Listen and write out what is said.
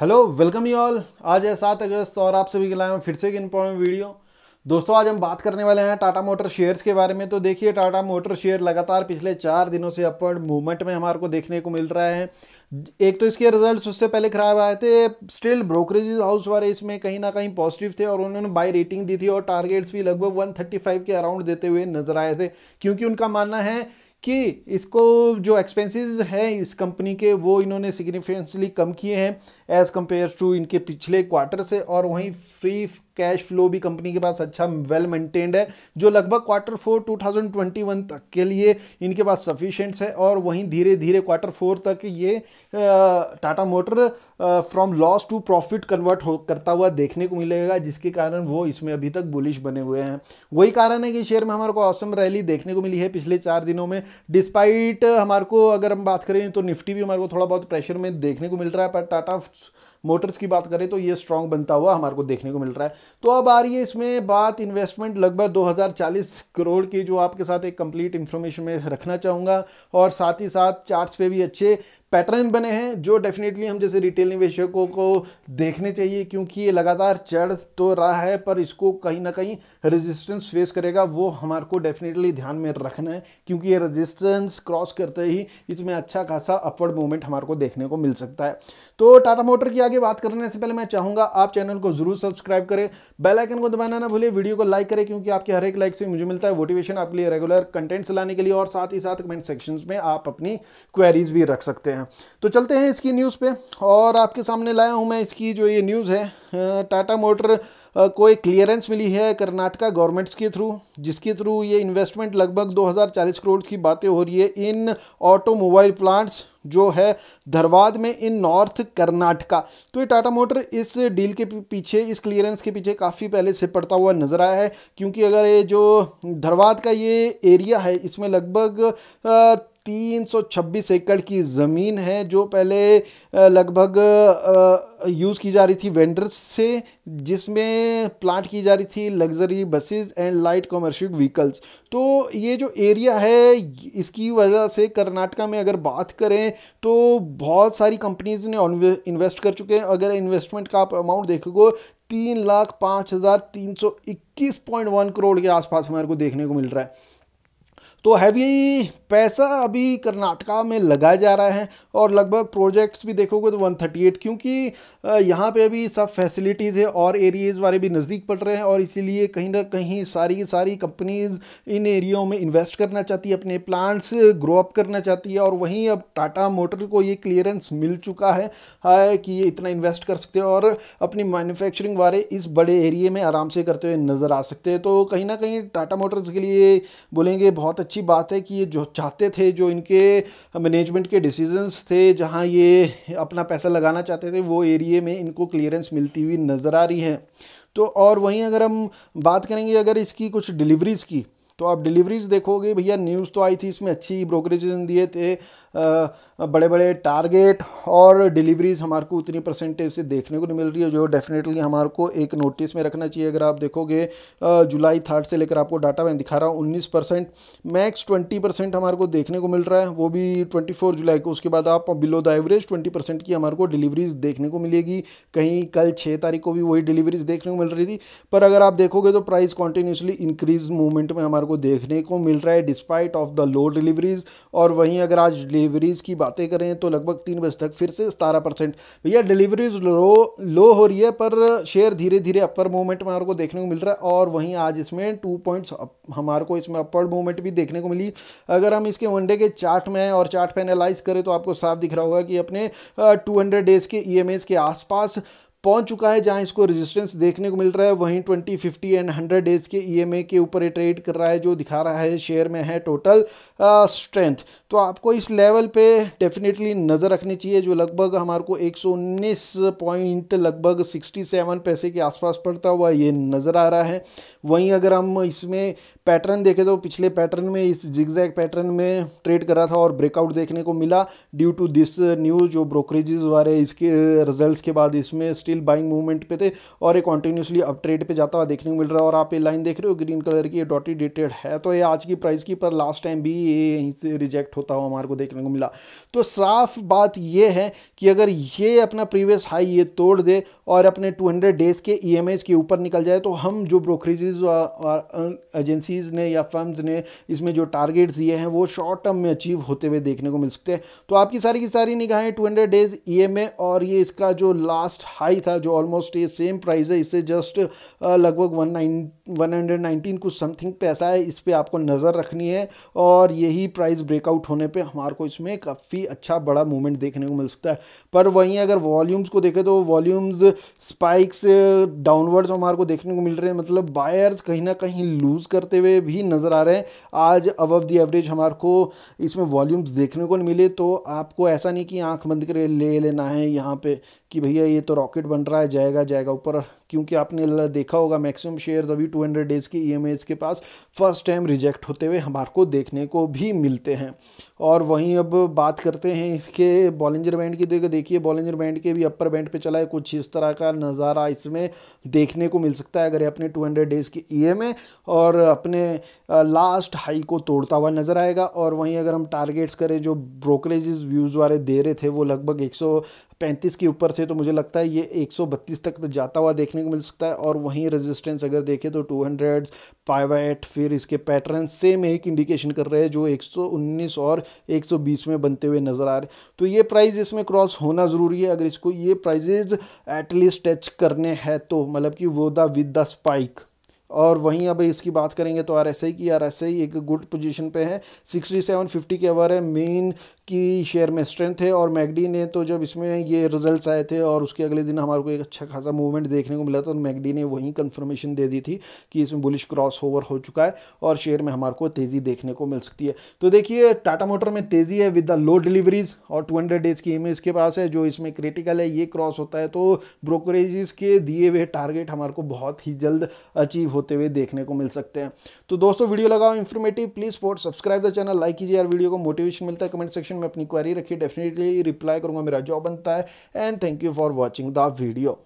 hello welcome you all आज है सात अगस्त और आप सभी के लाए फिर से एक इंपॉर्टेंट वीडियो दोस्तों आज हम बात करने वाले हैं टाटा मोटर शेयर्स के बारे में तो देखिए टाटा मोटर शेयर लगातार पिछले चार दिनों से अपवर्ड मूवमेंट में हमारे को देखने को मिल रहा है एक तो इसके रिजल्ट्स उससे पहले खराब आए थे स्टिल ब्रोकरेज हाउस वाले इसमें कहीं ना कहीं पॉजिटिव थे और उन्होंने बाय रेटिंग दी थी और टारगेट्स भी लगभग 135 के अराउंड देते हुए नजर आए थे क्योंकि उनका मानना है कि इसको जो एक्सपेंसेस हैं इस कंपनी के वो इन्होंने सिग्निफिकेंसली कम किए हैं एज़ कम्पेयर टू इनके पिछले क्वार्टर से और वहीं फ्री कैश फ्लो भी कंपनी के पास अच्छा वेल मेंटेन्ड है जो लगभग क्वार्टर फोर 2021 तक के लिए इनके पास सफिशेंट्स है और वहीं धीरे धीरे क्वार्टर फोर तक ये Tata motor from loss to profit convert हो करता हुआ देखने को मिलेगा जिसके कारण वो इसमें अभी तक बुलिश बने हुए हैं वही कारण है कि शेयर में हमारे को ऑसम रैली देखने को मिली है पिछले चार दिनों में डिस्पाइट हमारे को अगर हम बात करें तो निफ्टी भी हमारे को थोड़ा बहुत प्रेशर में देखने को मिल रहा है पर टाटा मोटर्स की बात करें तो ये स्ट्रांग बनता हुआ हमारे को देखने को मिल रहा है तो अब आ रही है इसमें बात इन्वेस्टमेंट लगभग 2040 करोड़ की जो आपके साथ एक कंप्लीट इन्फॉर्मेशन में रखना चाहूँगा और साथ ही साथ चार्ट्स पे भी अच्छे पैटर्न बने हैं जो डेफिनेटली हम जैसे रिटेल निवेशकों को देखने चाहिए क्योंकि ये लगातार चढ़ तो रहा है पर इसको कहीं ना कहीं रेजिस्टेंस फेस करेगा वो हमारे को डेफिनेटली ध्यान में रखना है क्योंकि ये रेजिस्टेंस क्रॉस करते ही इसमें अच्छा खासा अपवर्ड मूवमेंट हमारे को देखने को मिल सकता है तो टाटा मोटर की आगे बात करने से पहले मैं चाहूँगा आप चैनल को जरूर सब्सक्राइब करें बेलाइकन को दबाना ना भूलिए वीडियो को लाइक करें क्योंकि आपके हर एक लाइक से मुझे मिलता है मोटिवेशन आपके लिए रेगुलर कंटेंट्स लाने के लिए और साथ ही साथ कमेंट सेक्शन में आप अपनी क्वेरीज भी रख सकते हैं हैं तो चलते हैं इसकी न्यूज़ पे और आपके सामने लाया हूँ मैं इसकी जो ये न्यूज़ है टाटा मोटर को एक क्लियरेंस मिली है कर्नाटका गवर्नमेंट्स के थ्रू जिसके थ्रू ये इन्वेस्टमेंट लगभग 2040 करोड़ की बातें हो रही है इन ऑटोमोबाइल प्लांट्स जो है धरवाद में इन नॉर्थ कर्नाटका तो ये टाटा मोटर इस डील के पीछे इस क्लियरेंस के पीछे काफ़ी पहले से पड़ता हुआ नज़र आया है क्योंकि अगर ये जो धरवाद का ये एरिया है इसमें लगभग 326 एकड़ की ज़मीन है जो पहले लगभग यूज़ की जा रही थी वेंडर्स से जिसमें प्लांट की जा रही थी luxury buses and light commercial vehicles तो ये जो एरिया है इसकी वजह से कर्नाटका में अगर बात करें तो बहुत सारी कंपनीज ने इन्वेस्ट कर चुके हैं अगर इन्वेस्टमेंट का आप अमाउंट देखोगे तीन लाख पाँच हज़ार तीन सौ इक्कीस पॉइंट वन करोड़ के आसपास हमारे को देखने को मिल रहा है तो हैवी पैसा अभी कर्नाटका में लगाया जा रहा है और लगभग प्रोजेक्ट्स भी देखोगे तो 138 क्योंकि यहाँ पे अभी सब फैसिलिटीज़ है और एरियाज़ वाले भी नज़दीक पड़ रहे हैं और इसीलिए कहीं ना कहीं सारी की सारी कंपनीज़ इन एरियाओं में इन्वेस्ट करना चाहती है अपने प्लांट्स ग्रो अप करना चाहती है और वहीं अब टाटा मोटर को ये क्लियरेंस मिल चुका है, हाँ कि ये इतना इन्वेस्ट कर सकते हैं और अपनी मैन्युफैक्चरिंग वाले इस बड़े एरिए में आराम से करते हुए नज़र आ सकते हैं तो कहीं ना कहीं टाटा मोटर्स के लिए बोलेंगे बहुत अच्छा अच्छी बात है कि ये जो चाहते थे जो इनके मैनेजमेंट के डिसीजंस थे जहां ये अपना पैसा लगाना चाहते थे वो एरिए में इनको क्लियरेंस मिलती हुई नज़र आ रही है तो और वहीं अगर हम बात करेंगे अगर इसकी कुछ डिलीवरीज़ की तो आप डिलीवरीज देखोगे भैया न्यूज़ तो आई थी इसमें अच्छी ब्रोकरेज दिए थे बड़े बड़े टारगेट और डिलीवरीज हमारे को उतनी परसेंटेज से देखने को नहीं मिल रही है जो डेफिनेटली हमारे को एक नोटिस में रखना चाहिए अगर आप देखोगे जुलाई थर्ड से लेकर आपको डाटा मैं दिखा रहा हूँ उन्नीस परसेंट मैक्स ट्वेंटी परसेंट हमारे को देखने को मिल रहा है वो भी ट्वेंटी फोर जुलाई को उसके बाद आप below the average twenty percent की हमारे को डिलीवरीज देखने को मिलेगी कहीं कल छः तारीख को भी वही डिलीवरीज देखने को मिल रही थी पर अगर आप देखोगे तो प्राइस कॉन्टिन्यूसली इंक्रीज मूवमेंट में हमारे हमारे को देखने को मिल रहा है despite of the low deliveries और वहीं अगर आज डिलीवरीज की बातें करें तो लगभग तीन बजे तक फिर से सतारह परसेंट भैया डिलीवरीज लो लो हो रही है पर शेयर धीरे धीरे अपर मूवमेंट हमारे को देखने को मिल रहा है और वहीं आज इसमें टू पॉइंट्स हमारे को इसमें अपर मूवमेंट भी देखने को मिली अगर हम इसके वनडे के चार्ट में और चार्ट पर एनालाइज करें तो आपको साफ दिख रहा होगा कि अपने टू डेज़ के ई e के आसपास पहुंच चुका है जहां इसको रेजिस्टेंस देखने को मिल रहा है वहीं 20, 50 एंड 100 डेज़ के ईएमए e के ऊपर ये ट्रेड कर रहा है जो दिखा रहा है शेयर में है टोटल स्ट्रेंथ uh, तो आपको इस लेवल पे डेफिनेटली नज़र रखनी चाहिए जो लगभग हमारे को एक पॉइंट लगभग 67 पैसे के आसपास पड़ता हुआ ये नज़र आ रहा है वहीं अगर हम इसमें पैटर्न देखें तो पिछले पैटर्न में इस जिगजैग पैटर्न में ट्रेड करा था और ब्रेकआउट देखने को मिला ड्यू टू दिस न्यूज़ जो ब्रोकरेजेस वाले इसके रिजल्ट के बाद इसमें स्टिल बाइंग मूवमेंट पे थे और ये कॉन्टिन्यूसली अप ट्रेड पे जाता हुआ देखने को मिल रहा है और आप ये लाइन देख रहे हो ग्रीन कलर की ये डॉटी डेटेड है तो ये आज की प्राइस की पर लास्ट टाइम भी ये यहीं से रिजेक्ट होता हुआ हमारे को देखने को मिला तो साफ बात ये है कि अगर ये अपना प्रीवियस हाई ये तोड़ दे और अपने टू डेज़ के ई e के ऊपर निकल जाए तो हम जो ब्रोकरेजेज एजेंसीज अं, ने या फर्म्स ने इसमें जो टारगेट्स दिए हैं वो शॉर्ट टर्म में अचीव होते हुए देखने को मिल सकते हैं तो आपकी सारी की सारी निगाहें 200 डेज़ ई और ये इसका जो लास्ट हाई था जो ऑलमोस्ट ये सेम प्राइस है इससे जस्ट लगभग वन नाइन कुछ समथिंग पैसा है इस पर आपको नज़र रखनी है और यही प्राइस ब्रेकआउट होने पर हमारे को इसमें काफ़ी अच्छा बड़ा मूवमेंट देखने को मिल सकता है पर वहीं अगर वॉल्यूम्स को देखें तो वॉल्यूम्स स्पाइक्स डाउनवर्ड्स हमारे को देखने को मिल रहे हैं मतलब बायर्स कहीं ना कहीं लूज़ करते हुए भी नज़र आ रहे हैं आज अबव दी एवरेज हमारे को इसमें वॉल्यूम्स देखने को मिले तो आपको ऐसा नहीं कि आंख बंद कर ले लेना है यहाँ पे कि भैया ये तो रॉकेट बन रहा है जाएगा जाएगा ऊपर क्योंकि आपने देखा होगा मैक्सिमम शेयर्स अभी 200 डेज़ के ई के पास फर्स्ट टाइम रिजेक्ट होते हुए हमारे को देखने को भी मिलते हैं और वहीं अब बात करते हैं इसके बॉलिंजर बैंड की तो देखिए देखिए बॉलिंजर बैंड के भी अपर बैंड पे चला है कुछ इस तरह का नज़ारा इसमें देखने को मिल सकता है अगर अपने 200 डेज़ की ई e और अपने लास्ट हाई को तोड़ता हुआ नज़र आएगा और वहीं अगर हम टारगेट्स करें जो ब्रोकरेजेस व्यूज़ वाले दे रहे थे वो लगभग एक पैंतीस के ऊपर थे तो मुझे लगता है ये 132 तक जाता हुआ देखने को मिल सकता है और वहीं रेजिस्टेंस अगर देखें तो 200 पाइवेट फिर इसके पैटर्न सेम एक इंडिकेशन कर रहे हैं जो 119 और 120 में बनते हुए नज़र आ रहे तो ये प्राइस इसमें क्रॉस होना ज़रूरी है अगर इसको ये प्राइजेज एटलीस्ट टच करने हैं तो मतलब कि वो द विद द स्पाइक और वहीं अब इसकी बात करेंगे तो आर की आर एक गुड पोजीशन पे है सिक्सटी सेवन फिफ्टी के ओवर है मेन की शेयर में स्ट्रेंथ है और मैगडी ने तो जब इसमें ये रिजल्ट्स आए थे और उसके अगले दिन हमारे को एक अच्छा खासा मूवमेंट देखने को मिला था और तो मैगडी ने वहीं कंफर्मेशन दे दी थी कि इसमें बुलिश क्रॉस ओवर हो चुका है और शेयर में हमारे को तेज़ी देखने को मिल सकती है तो देखिए टाटा मोटर में तेज़ी है विद द लो डिलीवरीज और टू डेज़ की एम इसके पास है जो इसमें क्रिटिकल है ये क्रॉस होता है तो ब्रोकरेज़ के दिए हुए टारगेट हमारे को बहुत ही जल्द अचीव होता होते हुए देखने को मिल सकते हैं तो दोस्तों वीडियो लगाओ informative please for subscribe the channel like कीजिए यार वीडियो को मोटिवेशन मिलता है कमेंट सेक्शन में अपनी क्वारी रखिए डेफिनेटली रिप्लाई करूंगा मेरा जॉब बनता है and thank you for watching the video